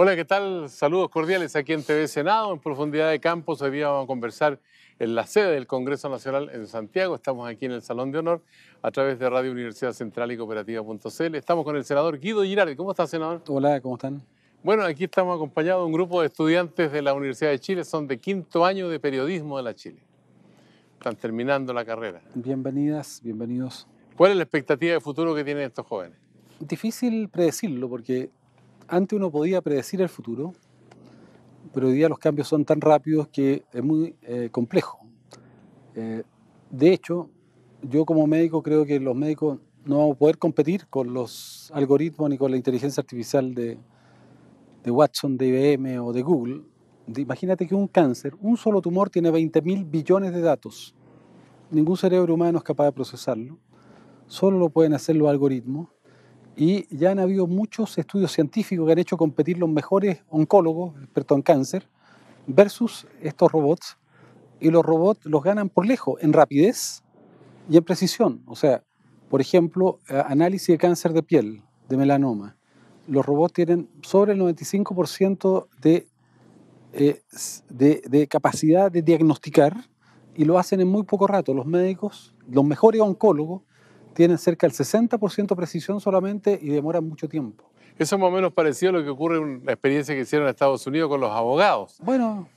Hola, ¿qué tal? Saludos cordiales aquí en TV Senado, en Profundidad de Campos. Hoy día vamos a conversar en la sede del Congreso Nacional en Santiago. Estamos aquí en el Salón de Honor a través de Radio Universidad Central y Cooperativa.cl. Estamos con el senador Guido Girardi. ¿Cómo está, senador? Hola, ¿cómo están? Bueno, aquí estamos acompañados de un grupo de estudiantes de la Universidad de Chile. Son de quinto año de periodismo de la Chile. Están terminando la carrera. Bienvenidas, bienvenidos. ¿Cuál es la expectativa de futuro que tienen estos jóvenes? Difícil predecirlo porque antes uno podía predecir el futuro, pero hoy día los cambios son tan rápidos que es muy eh, complejo. Eh, de hecho, yo como médico creo que los médicos no vamos a poder competir con los algoritmos ni con la inteligencia artificial de, Watson, de IBM o de Google. imagínate que un cáncer, un solo tumor tiene 20 mil billones de datos. Ningún cerebro humano es capaz de procesarlo. Solo lo pueden hacer los algoritmos. Y ya han habido muchos estudios científicos que han hecho competir los mejores oncólogos, expertos en cáncer, versus estos robots. Y los robots los ganan por lejos, en rapidez y en precisión. O sea, por ejemplo, eh, análisis de cáncer de piel, de melanoma. Los robots tienen sobre el 95% eh, de, de capacidad de diagnosticar y lo hacen en muy poco rato. Los médicos, los mejores oncólogos, tienen cerca del 60% precisión solamente y demoran mucho tiempo. Eso es más o menos parecido a lo que ocurre en la experiencia que hicieron en Estados Unidos con los abogados. Bueno,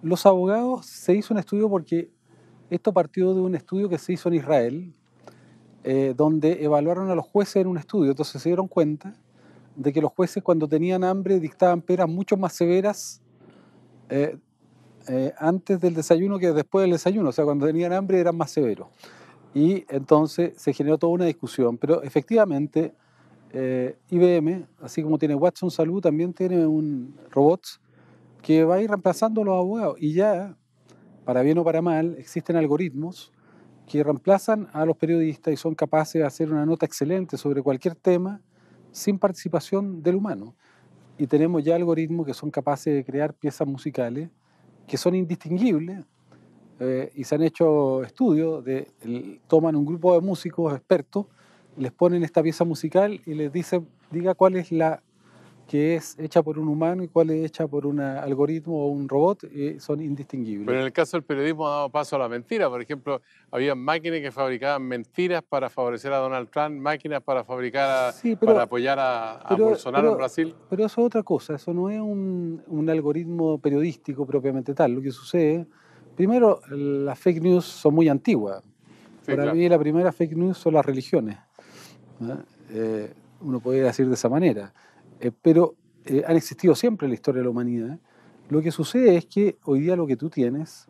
los abogados se hizo un estudio porque esto partió de un estudio que se hizo en Israel, eh, donde evaluaron a los jueces en un estudio. Entonces se dieron cuenta de que los jueces cuando tenían hambre dictaban peras mucho más severas eh, eh, antes del desayuno que después del desayuno. O sea, cuando tenían hambre eran más severos. Y entonces se generó toda una discusión, pero efectivamente eh, IBM, así como tiene Watson Salud, también tiene un robots que va a ir reemplazando a los abogados. Y ya, para bien o para mal, existen algoritmos que reemplazan a los periodistas y son capaces de hacer una nota excelente sobre cualquier tema sin participación del humano. Y tenemos ya algoritmos que son capaces de crear piezas musicales que son indistinguibles eh, y se han hecho estudios de toman un grupo de músicos expertos, les ponen esta pieza musical y les dicen, diga cuál es la que es hecha por un humano y cuál es hecha por un algoritmo o un robot, y eh, son indistinguibles. Pero en el caso del periodismo ha dado paso a la mentira. Por ejemplo, había máquinas que fabricaban mentiras para favorecer a Donald Trump, máquinas para fabricar, para apoyar a, a Bolsonaro en Brasil. Pero eso es otra cosa, eso no es un, un algoritmo periodístico propiamente tal. Lo que sucede Primero, las fake news son muy antiguas. Para mí la primera fake news son las religiones. Eh, uno podría decir de esa manera. Eh, pero eh, han existido siempre en la historia de la humanidad. Lo que sucede es que hoy día lo que tú tienes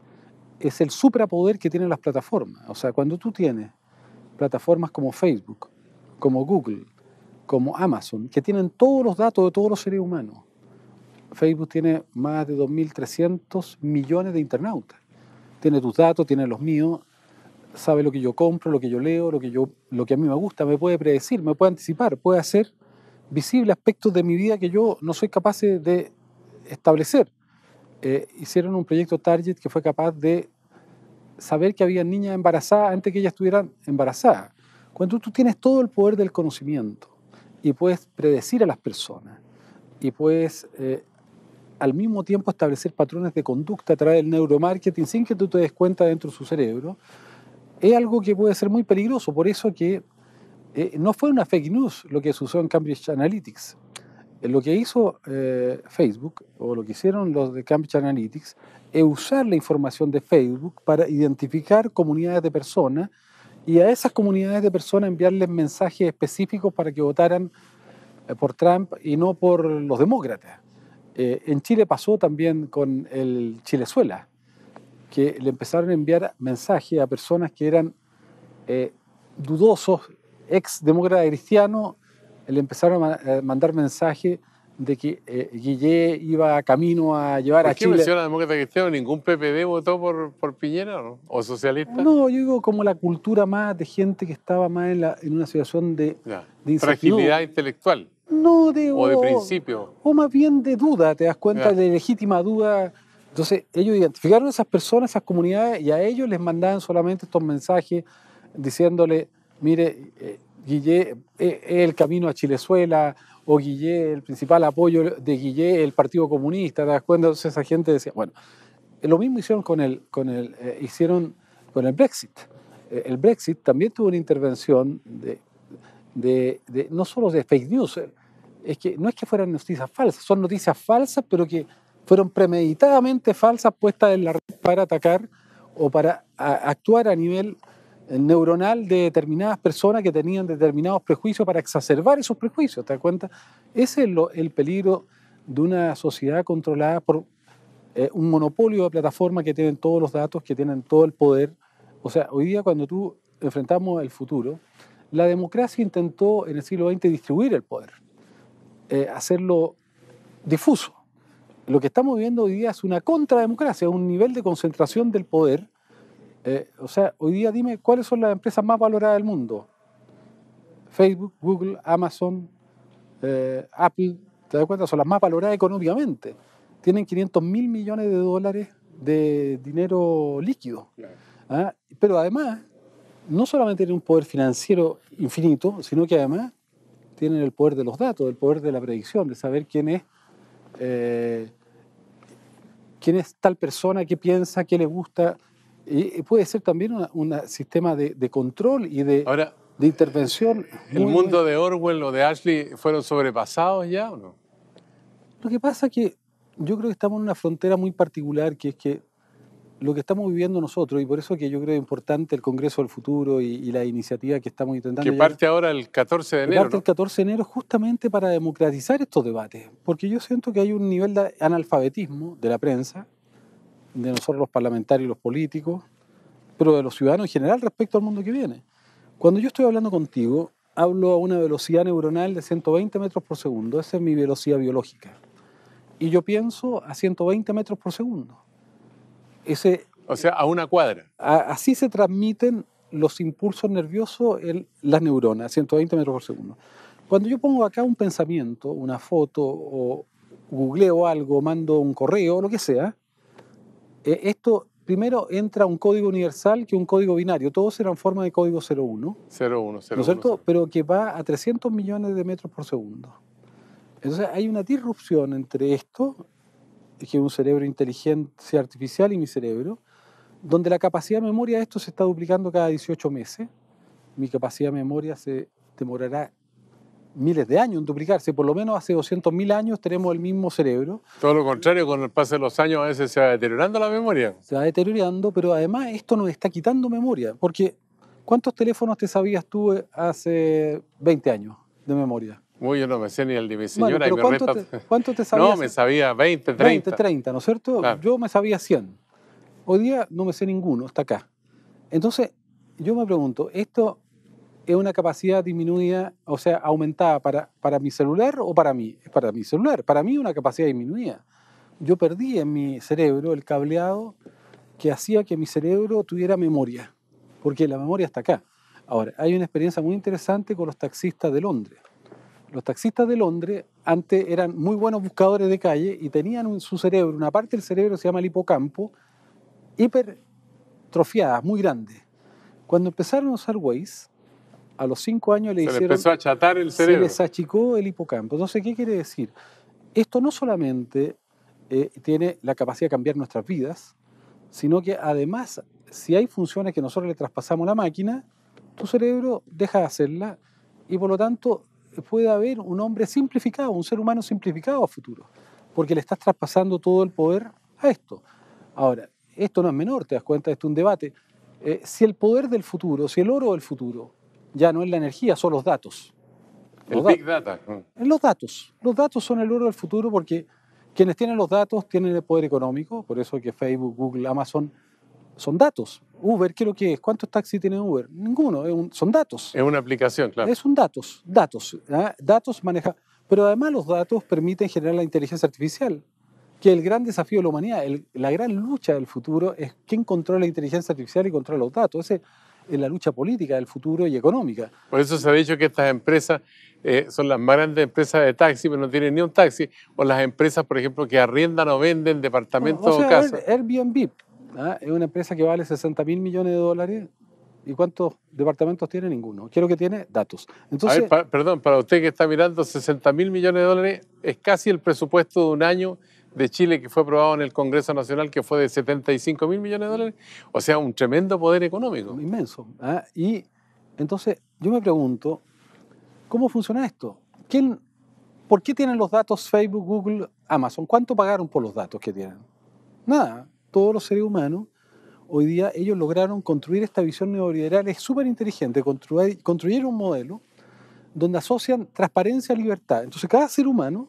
es el suprapoder que tienen las plataformas. O sea, cuando tú tienes plataformas como Facebook, como Google, como Amazon, que tienen todos los datos de todos los seres humanos. Facebook tiene más de 2.300 millones de internautas tiene tus datos, tiene los míos, sabe lo que yo compro, lo que yo leo, lo que, yo, lo que a mí me gusta, me puede predecir, me puede anticipar, puede hacer visible aspectos de mi vida que yo no soy capaz de establecer. Eh, hicieron un proyecto Target que fue capaz de saber que había niñas embarazadas antes que ellas estuvieran embarazadas. Cuando tú tienes todo el poder del conocimiento y puedes predecir a las personas y puedes eh, al mismo tiempo establecer patrones de conducta a través del neuromarketing sin que tú te des cuenta dentro de su cerebro, es algo que puede ser muy peligroso. Por eso que eh, no fue una fake news lo que sucedió en Cambridge Analytics. Eh, lo que hizo eh, Facebook, o lo que hicieron los de Cambridge Analytics, es usar la información de Facebook para identificar comunidades de personas y a esas comunidades de personas enviarles mensajes específicos para que votaran por Trump y no por los demócratas. Eh, en Chile pasó también con el Chilezuela, que le empezaron a enviar mensajes a personas que eran eh, dudosos, ex demócrata cristiano, le empezaron a eh, mandar mensajes de que Guillé iba camino a llevar a Chile. ¿Por qué menciona demócrata cristiano? ¿Ningún PPD votó por, por Piñera o socialista? No, yo digo como la cultura más de gente que estaba más en, una situación de, de fragilidad intelectual. No, de, o de principio. O más bien de duda, te das cuenta de legítima duda. Entonces, ellos identificaron a esas personas, esas comunidades, y a ellos les mandaban solamente estos mensajes diciéndole, mire, Guille eh, Guillé eh, es el camino a Chilezuela, o Guillé, el principal apoyo de Guillé, el Partido Comunista, ¿te das cuenta? Entonces esa gente decía, bueno, lo mismo hicieron con el, con el, eh, hicieron con el Brexit. El Brexit también tuvo una intervención de, no solo de fake news, es que no es que fueran noticias falsas, son noticias falsas, pero que fueron premeditadamente falsas puestas en la red para atacar o para actuar a nivel eh, neuronal de determinadas personas que tenían determinados prejuicios para exacerbar esos prejuicios, ¿te das cuenta? Ese es el peligro de una sociedad controlada por eh, un monopolio de plataformas que tienen todos los datos, que tienen todo el poder. O sea, hoy día cuando tú enfrentamos el futuro, la democracia intentó en el siglo XX distribuir el poder. Eh, hacerlo difuso. Lo que estamos viviendo hoy día es una contrademocracia, un nivel de concentración del poder. Eh, o sea, hoy día dime cuáles son las empresas más valoradas del mundo. Facebook, Google, Amazon, eh, Apple, ¿te das cuenta? Son las más valoradas económicamente. Tienen 500 mil millones de dólares de dinero líquido. Ah, pero además, no solamente tienen un poder financiero infinito, sino que además tienen el poder de los datos, el poder de la predicción, de saber quién es, eh, quién es tal persona, qué piensa, qué le gusta. Y, puede ser también un sistema de, control y de, de intervención. ¿El mundo de Orwell o de Ashley fueron sobrepasados ya o no? Lo que pasa es que yo creo que estamos en una frontera muy particular, que es que lo que estamos viviendo nosotros, y por eso que yo creo importante el Congreso del Futuro y, la iniciativa que estamos intentando. Que parte ahora el 14 de enero. parte el 14 de enero justamente para democratizar estos debates, porque yo siento que hay un nivel de analfabetismo de la prensa, de nosotros los parlamentarios y los políticos, pero de los ciudadanos en general respecto al mundo que viene. Cuando yo estoy hablando contigo, hablo a una velocidad neuronal de 120 metros por segundo, esa es mi velocidad biológica. Y yo pienso a 120 metros por segundo o sea, a una cuadra. así se transmiten los impulsos nerviosos en las neuronas, 120 metros por segundo. Cuando yo pongo acá un pensamiento, una foto, o googleo algo, mando un correo, lo que sea, eh, esto primero entra un código universal que un código binario. Todo será en forma de código 01. 01, 01. ¿No es cierto? Pero que va a 300 millones de metros por segundo. Entonces hay una disrupción entre esto que un cerebro inteligencia artificial y mi cerebro, donde la capacidad de memoria de esto se está duplicando cada 18 meses. Mi capacidad de memoria se demorará miles de años en duplicarse, por lo menos hace 200.000 años tenemos el mismo cerebro. Todo lo contrario, con el paso de los años a veces se va deteriorando la memoria. Se va deteriorando, pero además esto nos está quitando memoria, porque ¿cuántos teléfonos te sabías tú eh, hace 20 años de memoria? Uy, yo no me sé ni el de señora. ¿cuánto, te, ¿cuánto, sabías? No, me sabía 20, 30. 20, 30, ¿no es cierto? Yo me sabía 100. Hoy día no me sé ninguno, está acá. Entonces, yo me pregunto, ¿esto es una capacidad disminuida, o sea, aumentada para, para mi celular o para mí? Es para mi celular. Para mí una capacidad disminuida. Yo perdí en mi cerebro el cableado que hacía que mi cerebro tuviera memoria, porque la memoria está acá. Ahora, hay una experiencia muy interesante con los taxistas de Londres los taxistas de Londres antes eran muy buenos buscadores de calle y tenían en su cerebro, una parte del cerebro se llama el hipocampo, hipertrofiada, muy grande. Cuando empezaron a usar Waze, a los cinco años le se hicieron... empezó a achatar el cerebro. Se les achicó el hipocampo. Entonces, ¿qué quiere decir? Esto no solamente eh, tiene la capacidad de cambiar nuestras vidas, sino que además, si hay funciones que nosotros le traspasamos a la máquina, tu cerebro deja de hacerla y por lo tanto puede haber un hombre simplificado, un ser humano simplificado a futuro, porque le estás traspasando todo el poder a esto. Ahora, esto no es menor, te das cuenta, esto es un debate. Eh, si el poder del futuro, si el oro del futuro, ya no es la energía, son los datos. el Big Data. Mm. los datos. Los datos son el oro del futuro porque quienes tienen los datos tienen el poder económico, por eso que Facebook, Google, Amazon son datos. Uber, ¿qué es lo que es? ¿Cuántos taxis tiene Uber? Ninguno, son datos. Es una aplicación, claro. Es un datos, datos, ¿ah? datos maneja Pero además los datos permiten generar la inteligencia artificial, que el gran desafío de la humanidad, la gran lucha del futuro es quién controla la inteligencia artificial y controla los datos. Ese es la lucha política del futuro y económica. Por eso se ha dicho que estas empresas eh, son las más grandes empresas de taxi, pero no tienen ni un taxi, o las empresas, por ejemplo, que arriendan o venden departamentos o, o casas. Airbnb, ¿Ah? Es una empresa que vale 60 mil millones de dólares. ¿Y cuántos departamentos tiene? Ninguno. quiero que tiene? Datos. Entonces, perdón, para usted que está mirando, 60 mil millones de dólares es casi el presupuesto de un año de Chile que fue aprobado en el Congreso Nacional, que fue de 75 mil millones de dólares. O sea, un tremendo poder económico. Inmenso. ¿ah? Y entonces yo me pregunto, ¿cómo funciona esto? ¿Quién, ¿Por qué tienen los datos Facebook, Google, Amazon? ¿Cuánto pagaron por los datos que tienen? Nada todos los seres humanos, hoy día ellos lograron construir esta visión neoliberal, es súper inteligente, construir, construir un modelo donde asocian transparencia a libertad. Entonces cada ser humano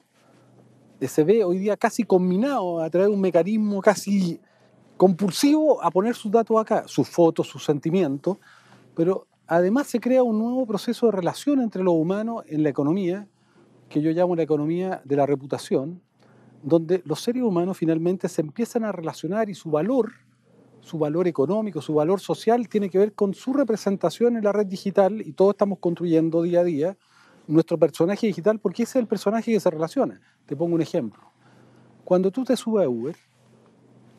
se ve hoy día casi combinado a través de un mecanismo casi compulsivo a poner sus datos acá, sus fotos, sus sentimientos, pero además se crea un nuevo proceso de relación entre los humanos en la economía, que yo llamo la economía de la reputación, donde los seres humanos finalmente se empiezan a relacionar y su valor, su valor económico, su valor social, tiene que ver con su representación en la red digital y todos estamos construyendo día a día nuestro personaje digital porque ese es el personaje que se relaciona. Te pongo un ejemplo. Cuando tú te subes a Uber,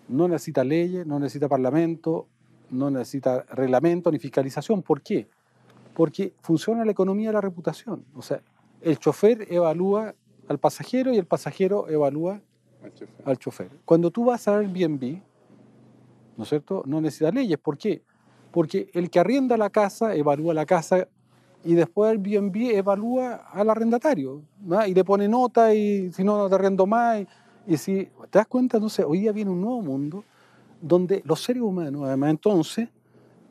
no necesita leyes, no necesita parlamento, no necesita reglamento ni fiscalización. ¿Por qué? Porque funciona la economía de la reputación. O sea, el chofer evalúa al pasajero y el pasajero evalúa al chofer. Cuando tú vas a Airbnb, ¿no es cierto? No necesitas leyes. ¿Por qué? Porque el que arrienda la casa evalúa la casa y después Airbnb evalúa al arrendatario ¿no? y le pone nota y si no, no te arrendo más. Y, si te das cuenta, entonces hoy día viene un nuevo mundo donde los seres humanos, además entonces,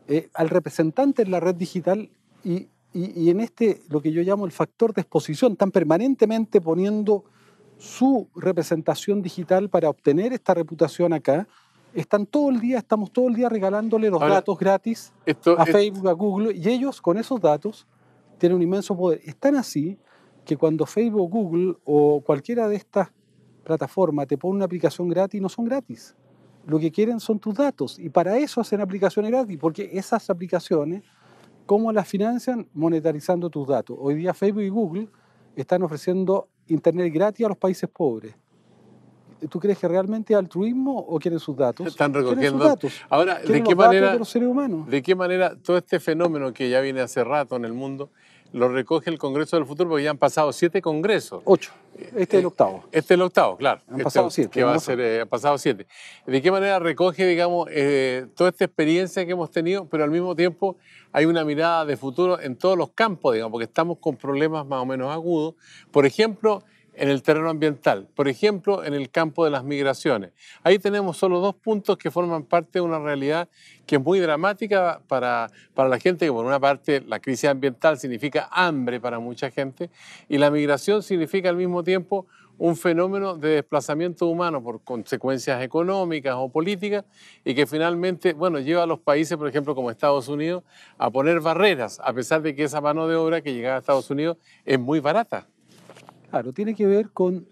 eh, al representante de la red digital y y, en este, lo que yo llamo el factor de exposición, están permanentemente poniendo su representación digital para obtener esta reputación acá. Están todo el día, estamos todo el día regalándole los datos gratis a Facebook, a Google, y ellos con esos datos tienen un inmenso poder. Están así que cuando Facebook, Google o cualquiera de estas plataformas te pone una aplicación gratis, no son gratis. Lo que quieren son tus datos y para eso hacen aplicaciones gratis, porque esas aplicaciones ¿Cómo las financian? Monetarizando tus datos. Hoy día Facebook y Google están ofreciendo Internet gratis a los países pobres. ¿Tú crees que realmente es altruismo o quieren sus datos? Están recogiendo sus datos. Ahora, ¿de qué, manera, ¿de qué manera todo este fenómeno que ya viene hace rato en el mundo lo recoge el Congreso del Futuro porque ya han pasado siete congresos. Ocho. Este es el eh, octavo. Este es el octavo, claro. Han este pasado siete. Que va a ser, eh, han pasado siete. ¿De qué manera recoge, digamos, eh, toda esta experiencia que hemos tenido, pero al mismo tiempo hay una mirada de futuro en todos los campos, digamos, porque estamos con problemas más o menos agudos. Por ejemplo, en el terreno ambiental, por ejemplo, en el campo de las migraciones. Ahí tenemos solo dos puntos que forman parte de una realidad que es muy dramática para, para la gente, que por una parte la crisis ambiental significa hambre para mucha gente y la migración significa al mismo tiempo un fenómeno de desplazamiento humano por consecuencias económicas o políticas y que finalmente, bueno, lleva a los países, por ejemplo, como Estados Unidos, a poner barreras, a pesar de que esa mano de obra que llegaba a Estados Unidos es muy barata. Claro, tiene que ver con,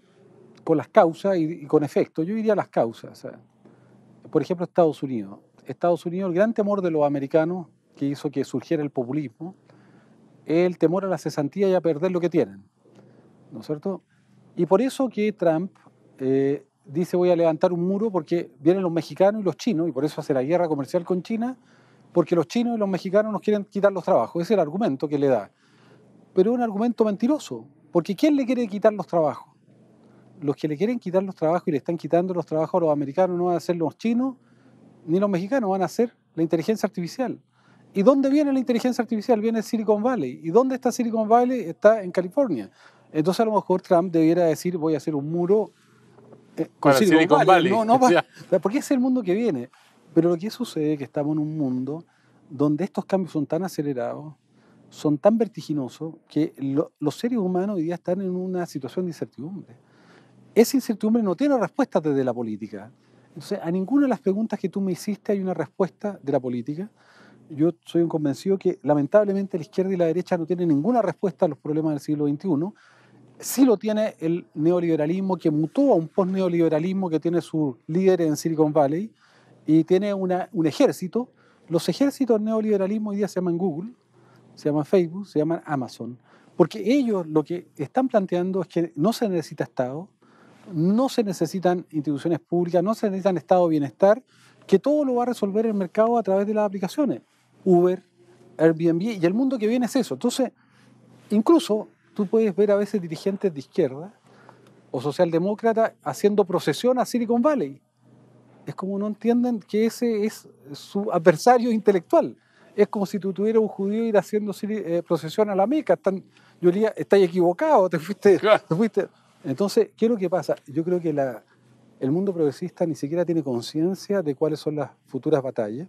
las causas y, con efectos. Yo diría las causas. Por ejemplo, Estados Unidos. Estados Unidos, el gran temor de los americanos que hizo que surgiera el populismo, es el temor a la cesantía y a perder lo que tienen. ¿No es cierto? Y por eso que Trump eh, dice voy a levantar un muro porque vienen los mexicanos y los chinos, y por eso hace la guerra comercial con China, porque los chinos y los mexicanos nos quieren quitar los trabajos. Ese es el argumento que le da. Pero es un argumento mentiroso, porque ¿quién le quiere quitar los trabajos? Los que le quieren quitar los trabajos y le están quitando los trabajos a los americanos no van a ser los chinos ni los mexicanos, van a ser la inteligencia artificial. ¿Y dónde viene la inteligencia artificial? Viene de Silicon Valley. ¿Y dónde está Silicon Valley? Está en California. Entonces a lo mejor Trump debiera decir voy a hacer un muro eh, con Silicon, Valley. Valley. No, porque es el mundo que viene. Pero lo que sucede es que estamos en un mundo donde estos cambios son tan acelerados, son tan vertiginosos que los seres humanos hoy día están en una situación de incertidumbre. Esa incertidumbre no tiene respuesta desde la política. Entonces, a ninguna de las preguntas que tú me hiciste hay una respuesta de la política. Yo soy un convencido que lamentablemente la izquierda y la derecha no tienen ninguna respuesta a los problemas del siglo XXI. Sí lo tiene el neoliberalismo que mutó a un post-neoliberalismo que tiene su líder en Silicon Valley y tiene un ejército. Los ejércitos del neoliberalismo hoy día se llaman Google se llama Facebook, se llaman Amazon. Porque ellos lo que están planteando es que no se necesita Estado, no se necesitan instituciones públicas, no se necesitan Estado de bienestar, que todo lo va a resolver el mercado a través de las aplicaciones. Uber, Airbnb, y el mundo que viene es eso. Entonces, incluso tú puedes ver a veces dirigentes de izquierda o socialdemócratas haciendo procesión a Silicon Valley. Es como no entienden que ese es su adversario intelectual es como si tú tuvieras un judío ir haciendo eh, procesión a la Meca. Están, yo le diría, estás equivocado, te fuiste, fuiste. Entonces, ¿qué es lo que pasa? Yo creo que el mundo progresista ni siquiera tiene conciencia de cuáles son las futuras batallas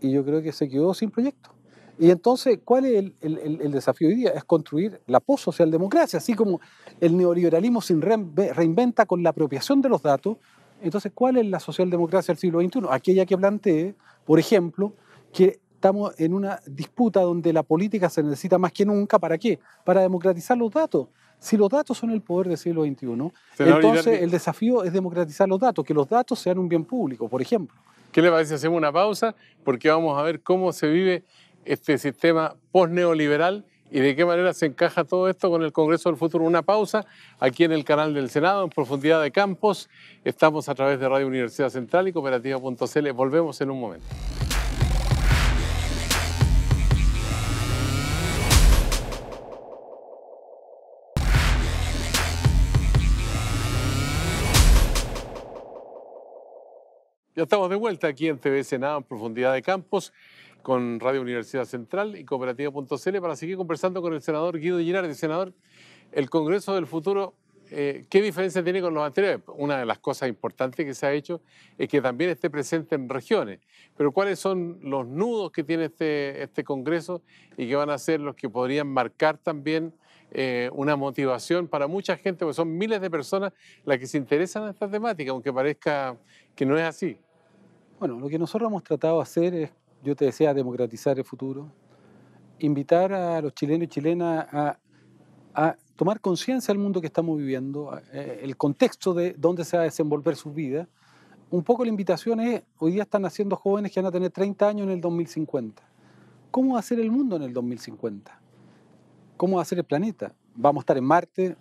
y yo creo que se quedó sin proyecto. Y entonces, ¿cuál es el, desafío hoy día? Es construir la post-socialdemocracia, así como el neoliberalismo se reinventa con la apropiación de los datos. Entonces, ¿cuál es la socialdemocracia del siglo XXI? Aquella que plantee, por ejemplo, que Estamos en una disputa donde la política se necesita más que nunca. ¿Para qué? Para democratizar los datos. Si los datos son el poder del siglo XXI, entonces el desafío es democratizar los datos, que los datos sean un bien público, por ejemplo. ¿Qué le parece? Hacemos una pausa porque vamos a ver cómo se vive este sistema post y de qué manera se encaja todo esto con el Congreso del Futuro. Una pausa aquí en el canal del Senado, en Profundidad de Campos. Estamos a través de Radio Universidad Central y Cooperativa.cl. Volvemos en un momento. Ya estamos de vuelta aquí en TV Senado, en Profundidad de Campos con Radio Universidad Central y Cooperativa.cl para seguir conversando con el senador Guido Girardi. Senador, el Congreso del Futuro, eh, ¿qué diferencia tiene con los anteriores? Una de las cosas importantes que se ha hecho es que también esté presente en regiones. Pero ¿cuáles son los nudos que tiene este, este Congreso y que van a ser los que podrían marcar también eh, una motivación para mucha gente, porque son miles de personas las que se interesan en esta temática, aunque parezca que no es así? Bueno, lo que nosotros hemos tratado de hacer es, yo te decía, democratizar el futuro, invitar a los chilenos y chilenas a, tomar conciencia del mundo que estamos viviendo, eh, el contexto de dónde se va a desenvolver su vida. Un poco la invitación es, hoy día están naciendo jóvenes que van a tener 30 años en el 2050. ¿Cómo va a ser el mundo en el 2050? ¿Cómo va a ser el planeta? ¿Vamos a estar en Marte?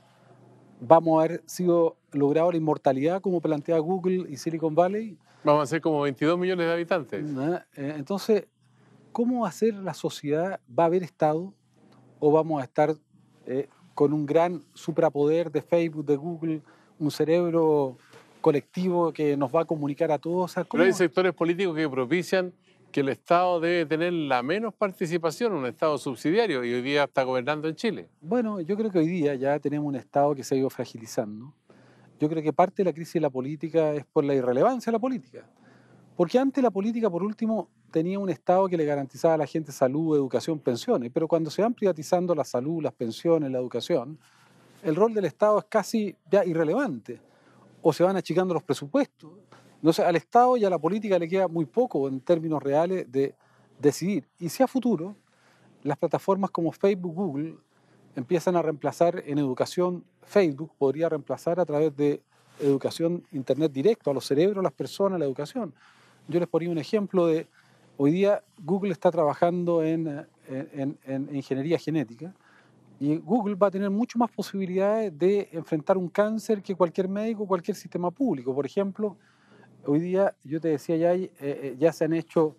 ¿Vamos a haber sido logrado la inmortalidad como plantea Google y Silicon Valley? Vamos a ser como 22 millones de habitantes. Eh, entonces, ¿cómo va a ser la sociedad? ¿Va a haber Estado o vamos a estar eh, con un gran suprapoder de Facebook, de Google, un cerebro colectivo que nos va a comunicar a todos? Pero hay sectores políticos que propician que el Estado debe tener la menos participación, un Estado subsidiario, y hoy día está gobernando en Chile. Bueno, yo creo que hoy día ya tenemos un Estado que se ha ido fragilizando yo creo que parte de la crisis de la política es por la irrelevancia de la política. Porque antes la política, por último, tenía un Estado que le garantizaba a la gente salud, educación, pensiones, pero cuando se van privatizando la salud, las pensiones, la educación, el rol del Estado es casi ya irrelevante. O se van achicando los presupuestos. No sé, al Estado y a la política le queda muy poco en términos reales de decidir. Y si a futuro, las plataformas como Facebook, Google, empiezan a reemplazar en educación, Facebook podría reemplazar a través de educación, Internet directo, a los cerebros, a las personas, a la educación. Yo les ponía un ejemplo de, hoy día Google está trabajando eh, en, ingeniería genética y Google va a tener mucho más posibilidades de enfrentar un cáncer que cualquier médico, cualquier sistema público. Por ejemplo, hoy día, yo te decía, ya, eh, eh, ya se han hecho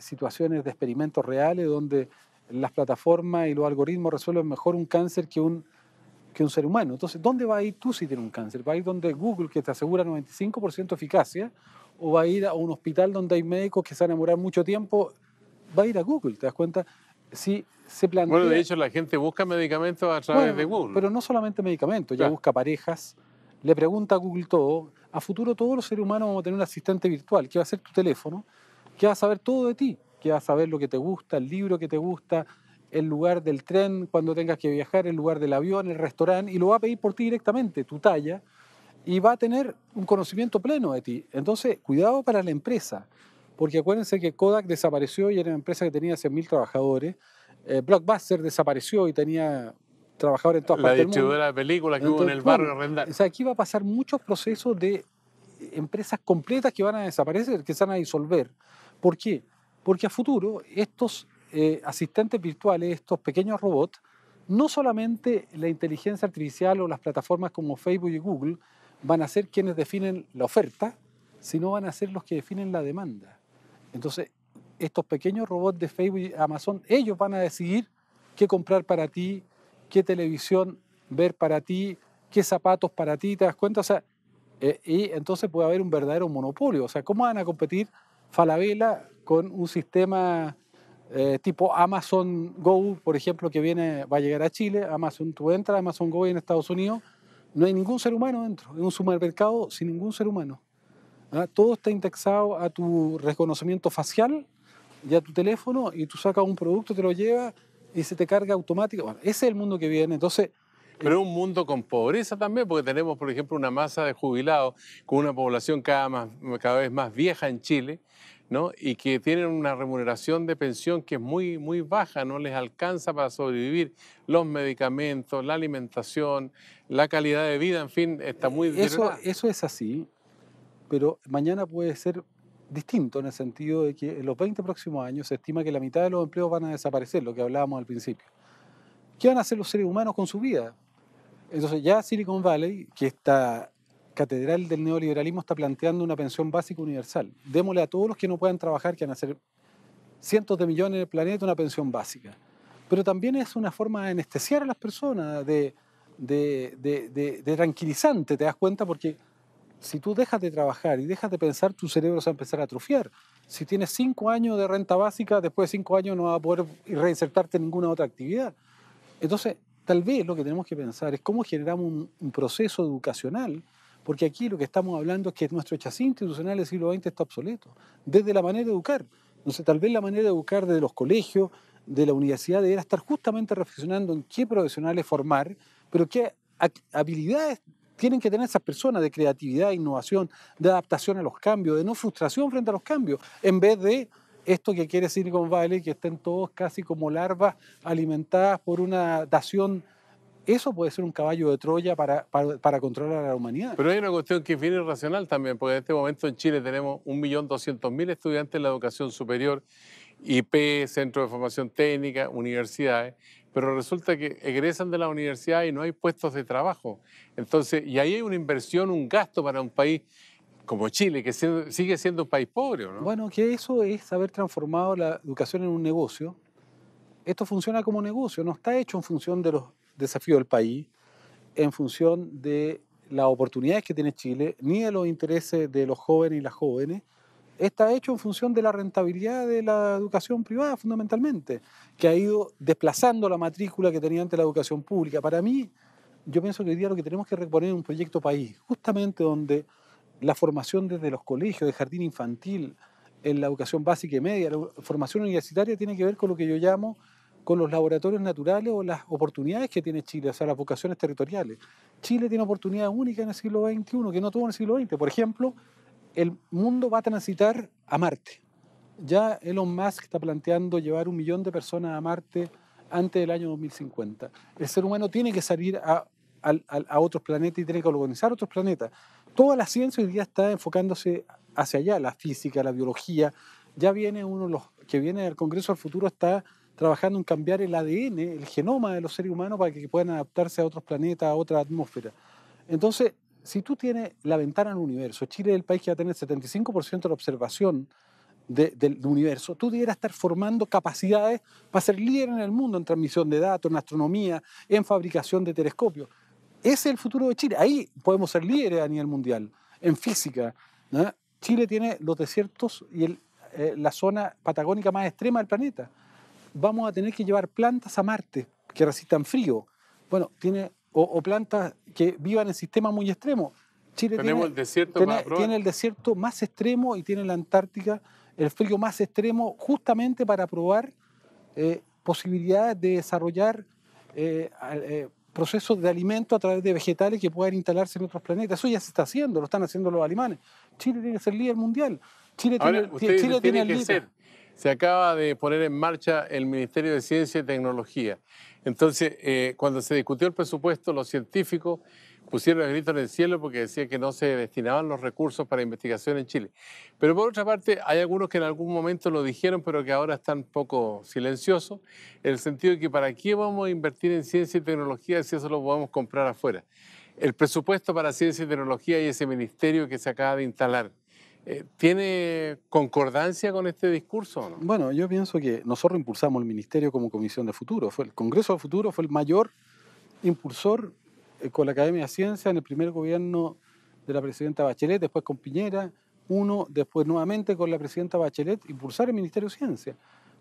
situaciones de experimentos reales donde las plataformas y los algoritmos resuelven mejor un cáncer que un, que un ser humano. Entonces, ¿dónde va a ir tú si tienes un cáncer? ¿Va a ir donde Google, que te asegura 95% eficacia, o va a ir a un hospital donde hay médicos que se van a demorar mucho tiempo? Va a ir a Google, ¿te das cuenta? Si se plantea... Bueno, de hecho, la gente busca medicamentos a través de Google. Pero no solamente medicamentos, ya busca parejas, le pregunta a Google todo. A futuro todos los seres humanos vamos a tener un asistente virtual que va a ser tu teléfono, que va a saber todo de ti que a saber lo que te gusta, el libro que te gusta, el lugar del tren cuando tengas que viajar, el lugar del avión, el restaurante, y lo va a pedir por ti directamente, tu talla, y va a tener un conocimiento pleno de ti. Entonces, cuidado para la empresa, porque acuérdense que Kodak desapareció y era una empresa que tenía 100.000 trabajadores, eh, Blockbuster desapareció y tenía trabajadores en todas partes del mundo. La distribuidora de películas que en el barrio O sea, aquí va a pasar muchos procesos de empresas completas que van a desaparecer, que se van a disolver. ¿Por qué? porque a futuro estos eh, asistentes virtuales, estos pequeños robots, no solamente la inteligencia artificial o las plataformas como Facebook y Google van a ser quienes definen la oferta, sino van a ser los que definen la demanda. Entonces, estos pequeños robots de Facebook y Amazon, ellos van a decidir qué comprar para ti, qué televisión ver para ti, qué zapatos para ti, ¿te das cuenta? Eh, y entonces puede haber un verdadero monopolio. O sea, ¿cómo van a competir Falabella con un sistema eh, tipo Amazon Go, por ejemplo, que viene, va a llegar a Chile, Amazon tú entras, Amazon Go en Estados Unidos, no hay ningún ser humano dentro, es un supermercado sin ningún ser humano. ¿Ah? Todo está indexado a tu reconocimiento facial y a tu teléfono y tú sacas un producto, te lo llevas y se te carga automático. Bueno, ese es el mundo que viene, entonces... Pero es eh, un mundo con pobreza también, porque tenemos, por ejemplo, una masa de jubilados con una población cada, más, cada vez más vieja en Chile, y que tienen una remuneración de pensión que es muy, muy baja, no les alcanza para sobrevivir los medicamentos, la alimentación, la calidad de vida, en fin, está muy... E, eso, eso es así, pero mañana puede ser distinto en el sentido de que en los 20 próximos años se estima que la mitad de los empleos van a desaparecer, lo que hablábamos al principio. ¿Qué van a hacer los seres humanos con su vida? Entonces ya Silicon Valley, que está catedral del neoliberalismo está planteando una pensión básica universal. Démosle a todos los que no puedan trabajar, que van a ser cientos de millones en el planeta, una pensión básica. Pero también es una forma de anestesiar a las personas, de, tranquilizante, te das cuenta, porque si tú dejas de trabajar y dejas de pensar, tu cerebro se va a empezar a atrofiar. Si tienes cinco años de renta básica, después de cinco años no vas a poder reinsertarte en ninguna otra actividad. Entonces, tal vez lo que tenemos que pensar es cómo generamos un proceso educacional porque aquí lo que estamos hablando es que nuestro chasis institucional del siglo XX está obsoleto, desde la manera de educar. Entonces, tal vez la manera de educar desde los colegios, de la universidad, era estar justamente reflexionando en qué profesionales formar, pero qué habilidades tienen que tener esas personas de creatividad, innovación, de adaptación a los cambios, de no frustración frente a los cambios, en vez de esto que quiere Silicon Valley, que estén todos casi como larvas alimentadas por una dación eso puede ser un caballo de Troya para, para, controlar a la humanidad. Pero hay una cuestión que es bien irracional también, porque en este momento en Chile tenemos 1.200.000 estudiantes en la educación superior, IP, centro de formación técnica, universidades, pero resulta que egresan de la universidad y no hay puestos de trabajo. Entonces, y ahí hay una inversión, un gasto para un país como Chile, que sigue siendo un país pobre, ¿no? Bueno, que eso es haber transformado la educación en un negocio. Esto funciona como negocio, no está hecho en función de los desafío del país en función de las oportunidades que tiene Chile, ni de los intereses de los jóvenes y las jóvenes, está hecho en función de la rentabilidad de la educación privada fundamentalmente, que ha ido desplazando la matrícula que tenía antes la educación pública. Para mí, yo pienso que hoy día lo que tenemos que reponer es un proyecto país, justamente donde la formación desde los colegios, de jardín infantil, en la educación básica y media, la formación universitaria tiene que ver con lo que yo llamo con los laboratorios naturales o las oportunidades que tiene Chile, o sea, las vocaciones territoriales. Chile tiene oportunidades únicas en el siglo XXI que no tuvo en el siglo XX. Por ejemplo, el mundo va a transitar a Marte. Ya Elon Musk está planteando llevar un millón de personas a Marte antes del año 2050. El ser humano tiene que salir a, otros planetas y tiene que colonizar otros planetas. Toda la ciencia hoy día está enfocándose hacia allá, la física, la biología. Ya viene uno, los que viene al Congreso del Futuro está trabajando en cambiar el ADN, el genoma de los seres humanos para que puedan adaptarse a otros planetas, a otra atmósfera. Entonces, si tú tienes la ventana al universo, Chile es el país que va a tener el 75% de la observación del universo, tú deberás estar formando capacidades para ser líder en el mundo en transmisión de datos, en astronomía, en fabricación de telescopios. Ese es el futuro de Chile. Ahí podemos ser líderes a nivel mundial, en física. Chile tiene los desiertos y eh, la zona patagónica más extrema del planeta vamos a tener que llevar plantas a Marte que resistan frío. Bueno, tiene o, plantas que vivan en sistemas muy extremos. Chile tiene el, desierto tiene, el desierto más extremo y tiene la Antártica el frío más extremo justamente para probar eh, posibilidades de desarrollar eh, eh, procesos de alimento a través de vegetales que puedan instalarse en otros planetas. Eso ya se está haciendo, lo están haciendo los alemanes. Chile tiene que ser líder mundial. Chile tiene, Chile líder se acaba de poner en marcha el Ministerio de Ciencia y Tecnología. Entonces, eh, cuando se discutió el presupuesto, los científicos pusieron el grito en el cielo porque decía que no se destinaban los recursos para investigación en Chile. Pero por otra parte, hay algunos que en algún momento lo dijeron, pero que ahora están poco silenciosos, en el sentido de que para qué vamos a invertir en ciencia y tecnología si eso lo podemos comprar afuera. El presupuesto para ciencia y tecnología y ese ministerio que se acaba de instalar eh, ¿Tiene concordancia con este discurso no? Bueno, yo pienso que nosotros impulsamos el Ministerio como Comisión de Futuro. Fue el Congreso de Futuro fue el mayor impulsor eh, con la Academia de Ciencias en el primer gobierno de la presidenta Bachelet, después con Piñera, uno, después nuevamente con la presidenta Bachelet, impulsar el Ministerio de Ciencia.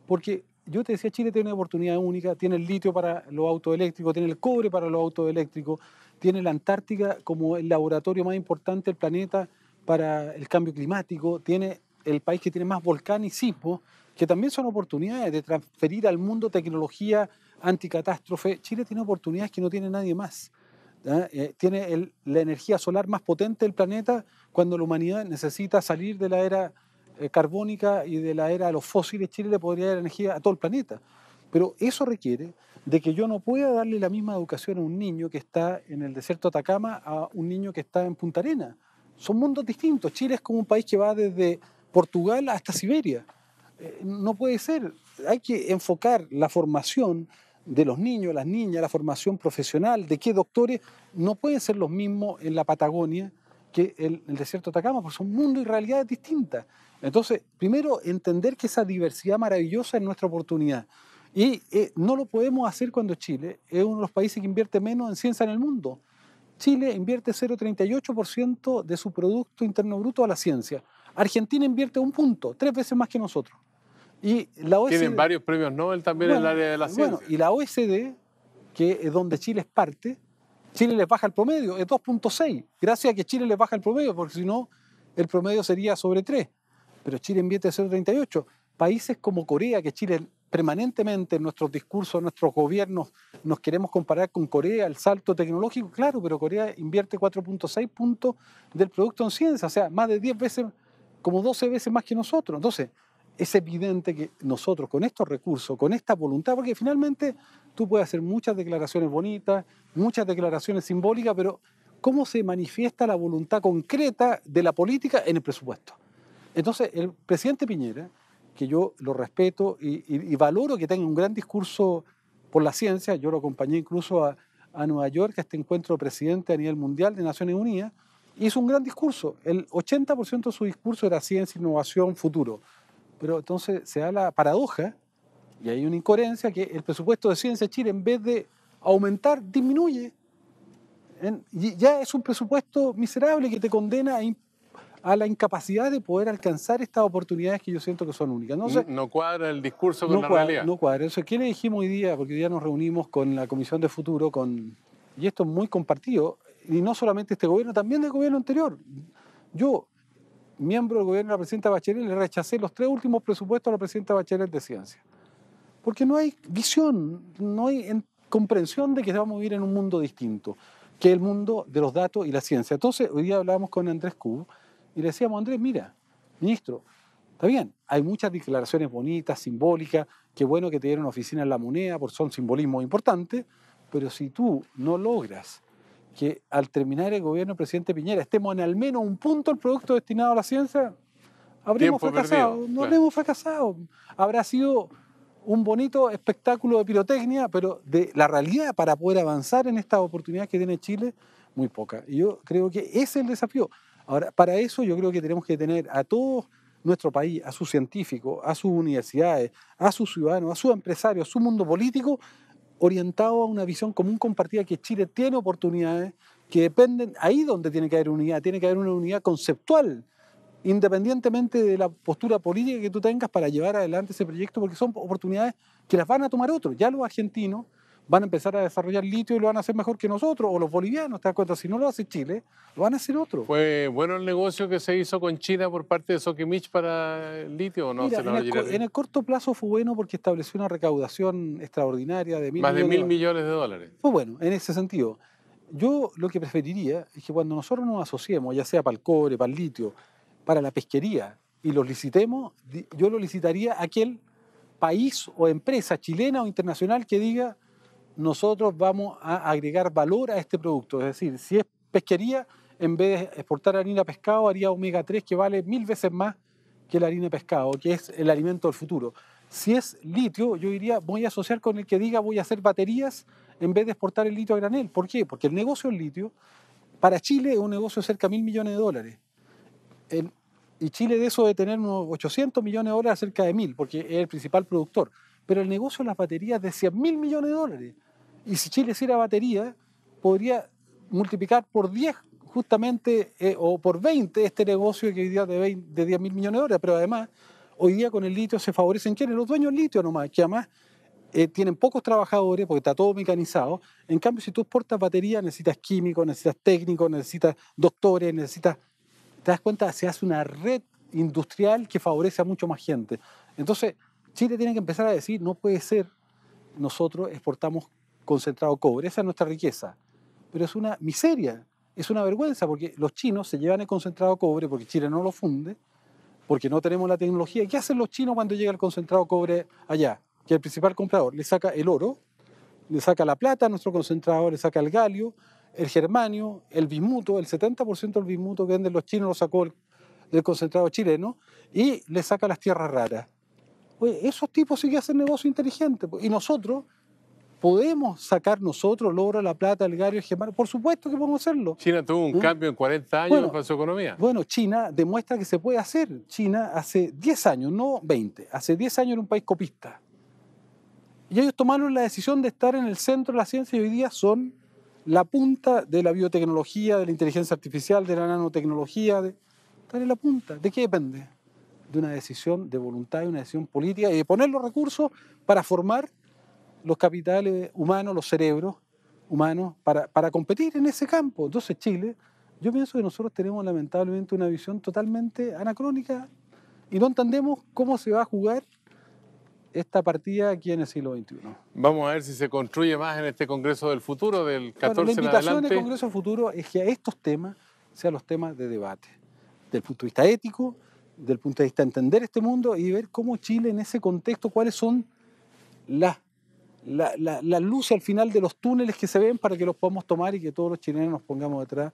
Porque yo te decía, Chile tiene una oportunidad única, tiene el litio para los autos eléctricos, tiene el cobre para los autos eléctricos, tiene la Antártica como el laboratorio más importante del planeta para el cambio climático, tiene el país que tiene más volcanes y sismos, que también son oportunidades de transferir al mundo tecnología anticatástrofe. Chile tiene oportunidades que no tiene nadie más. Eh, tiene la energía solar más potente del planeta cuando la humanidad necesita salir de la era eh, carbónica y de la era de los fósiles. Chile le podría dar energía a todo el planeta. Pero eso requiere de que yo no pueda darle la misma educación a un niño que está en el desierto Atacama a un niño que está en Punta Arena son mundos distintos. Chile es como un país que va desde Portugal hasta Siberia. Eh, no puede ser. Hay que enfocar la formación de los niños, las niñas, la formación profesional, de qué doctores no pueden ser los mismos en la Patagonia que en el desierto de Atacama, porque son mundos y realidades distintas. Entonces, primero, entender que esa diversidad maravillosa es nuestra oportunidad. Y eh, no lo podemos hacer cuando Chile es uno de los países que invierte menos en ciencia en el mundo. Chile invierte 0,38% de su Producto Interno Bruto a la ciencia. Argentina invierte un punto, tres veces más que nosotros. Y la OECD, Tienen varios premios Nobel también en el área de la ciencia. Bueno, y la OECD, que es donde Chile es parte, Chile les baja el promedio, es 2.6, gracias a que Chile les baja el promedio, porque si no, el promedio sería sobre 3. Pero Chile invierte 0,38. Países como Corea, que Chile permanentemente en nuestros discursos, en nuestros gobiernos, nos queremos comparar con Corea, el salto tecnológico, claro, pero Corea invierte 4.6 puntos del producto en ciencia, o sea, más de 10 veces, como 12 veces más que nosotros. Entonces, es evidente que nosotros con estos recursos, con esta voluntad, porque finalmente tú puedes hacer muchas declaraciones bonitas, muchas declaraciones simbólicas, pero ¿cómo se manifiesta la voluntad concreta de la política en el presupuesto? Entonces, el presidente Piñera que yo lo respeto y, valoro que tenga un gran discurso por la ciencia. Yo lo acompañé incluso a, Nueva York, a este encuentro presidente a nivel mundial de Naciones Unidas, y hizo un gran discurso. El 80% de su discurso era ciencia, innovación, futuro. Pero entonces se da la paradoja, y hay una incoherencia, que el presupuesto de ciencia Chile, en vez de aumentar, disminuye. y ya es un presupuesto miserable que te condena a, a la incapacidad de poder alcanzar estas oportunidades que yo siento que son únicas. No, no cuadra el discurso con no la realidad. No cuadra. ¿Qué le dijimos hoy día? Porque hoy día nos reunimos con la Comisión de Futuro, con, y esto es muy compartido, y no solamente este gobierno, también del gobierno anterior. Yo, miembro del gobierno de la presidenta Bachelet, le rechacé los tres últimos presupuestos a la presidenta Bachelet de ciencia. Porque no hay visión, no hay comprensión de que vamos a vivir en un mundo distinto, que el mundo de los datos y la ciencia. Entonces, hoy día hablábamos con Andrés Cubo, y le decíamos, Andrés, mira, ministro, está bien, hay muchas declaraciones bonitas, simbólicas, qué bueno que te dieron oficina en la moneda, por son simbolismo importante, pero si tú no logras que al terminar el gobierno del presidente Piñera estemos en al menos un punto el producto destinado a la ciencia, habremos fracasado, no habremos fracasado. Habrá sido un bonito espectáculo de pirotecnia, pero de la realidad para poder avanzar en esta oportunidad que tiene Chile, muy poca. Y yo creo que ese es el desafío. Ahora, para eso yo creo que tenemos que tener a todo nuestro país, a sus científicos, a sus universidades, a sus ciudadanos, a sus empresarios, a su mundo político, orientado a una visión común compartida que Chile tiene oportunidades que dependen, ahí donde tiene que haber unidad, tiene que haber una unidad conceptual, independientemente de la postura política que tú tengas para llevar adelante ese proyecto, porque son oportunidades que las van a tomar otros. Ya los argentinos van a empezar a desarrollar litio y lo van a hacer mejor que nosotros, o los bolivianos, ¿te das cuenta? Si no lo hace Chile, lo van a hacer otro. Fue bueno el negocio que se hizo con China por parte de Soquimich para litio, ¿o no? en, el, en, el, corto plazo fue bueno porque estableció una recaudación extraordinaria de mil Más de mil millones de dólares. Fue bueno, en ese sentido. Yo lo que preferiría es que cuando nosotros nos asociemos, ya sea para el cobre, para el litio, para la pesquería, y los licitemos, yo lo licitaría a aquel país o empresa chilena o internacional que diga, nosotros vamos a agregar valor a este producto. Es decir, si es pesquería, en vez de exportar harina de pescado, haría omega 3 que vale mil veces más que la harina de pescado, que es el alimento del futuro. Si es litio, yo diría, voy a asociar con el que diga voy a hacer baterías en vez de exportar el litio a granel. ¿Por qué? Porque el negocio del litio para Chile es un negocio de cerca de mil millones de dólares. y Chile de eso debe tener unos 800 millones de dólares, cerca de mil, porque es el principal productor. Pero el negocio de las baterías de 100 mil millones de dólares. Y si Chile hiciera batería, podría multiplicar por 10 justamente eh, o por 20 este negocio que hoy día de, de 10 mil millones de dólares, pero además hoy día con el litio se favorecen quienes los dueños del litio nomás, que además eh, tienen pocos trabajadores porque está todo mecanizado. En cambio, si tú exportas batería, necesitas químicos, necesitas técnicos, necesitas doctores, necesitas... Te das cuenta, se hace una red industrial que favorece a mucho más gente. Entonces, Chile tiene que empezar a decir, no puede ser, nosotros exportamos concentrado cobre. Esa es nuestra riqueza. Pero es una miseria, es una vergüenza, porque los chinos se llevan el concentrado cobre porque Chile no lo funde, porque no tenemos la tecnología. ¿Qué hacen los chinos cuando llega el concentrado cobre allá? Que el principal comprador le saca el oro, le saca la plata a nuestro concentrado, le saca el galio, el germanio, el bismuto, el 70% del bismuto que venden los chinos lo sacó del concentrado chileno y le saca las tierras raras. Oye, esos tipos sí que hacen negocio inteligente. Y nosotros ¿Podemos sacar nosotros el oro, la plata, el gario, el gemar? Por supuesto que podemos hacerlo. China tuvo un ¿Mm? cambio en 40 años con su economía. Bueno, China demuestra que se puede hacer. China hace 10 años, no 20, hace 10 años era un país copista. Y ellos tomaron la decisión de estar en el centro de la ciencia y hoy día son la punta de la biotecnología, de la inteligencia artificial, de la nanotecnología. De... Están en la punta. ¿De qué depende? De una decisión de voluntad y una decisión política y de poner los recursos para formar los capitales humanos, los cerebros humanos, para, competir en ese campo. Entonces Chile, yo pienso que nosotros tenemos lamentablemente una visión totalmente anacrónica y no entendemos cómo se va a jugar esta partida aquí en el siglo XXI. Vamos a ver si se construye más en este Congreso del Futuro, del 14 bueno, La invitación del Congreso del Futuro es que estos temas sean los temas de debate, del punto de vista ético, del punto de vista de entender este mundo y ver cómo Chile en ese contexto, cuáles son las la, la, luz al final de los túneles que se ven para que los podamos tomar y que todos los chilenos nos pongamos detrás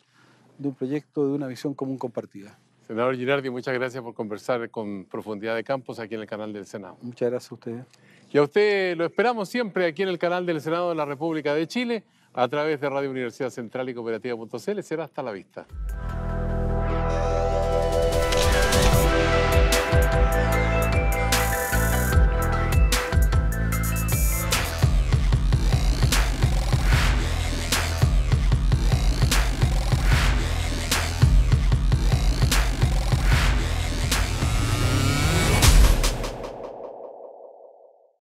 de un proyecto, de una visión común compartida. Senador Girardi, muchas gracias por conversar con Profundidad de Campos aquí en el canal del Senado. Muchas gracias a ustedes. Y a usted lo esperamos siempre aquí en el canal del Senado de la República de Chile, a través de Radio Universidad Central y Cooperativa.cl. Será hasta la vista.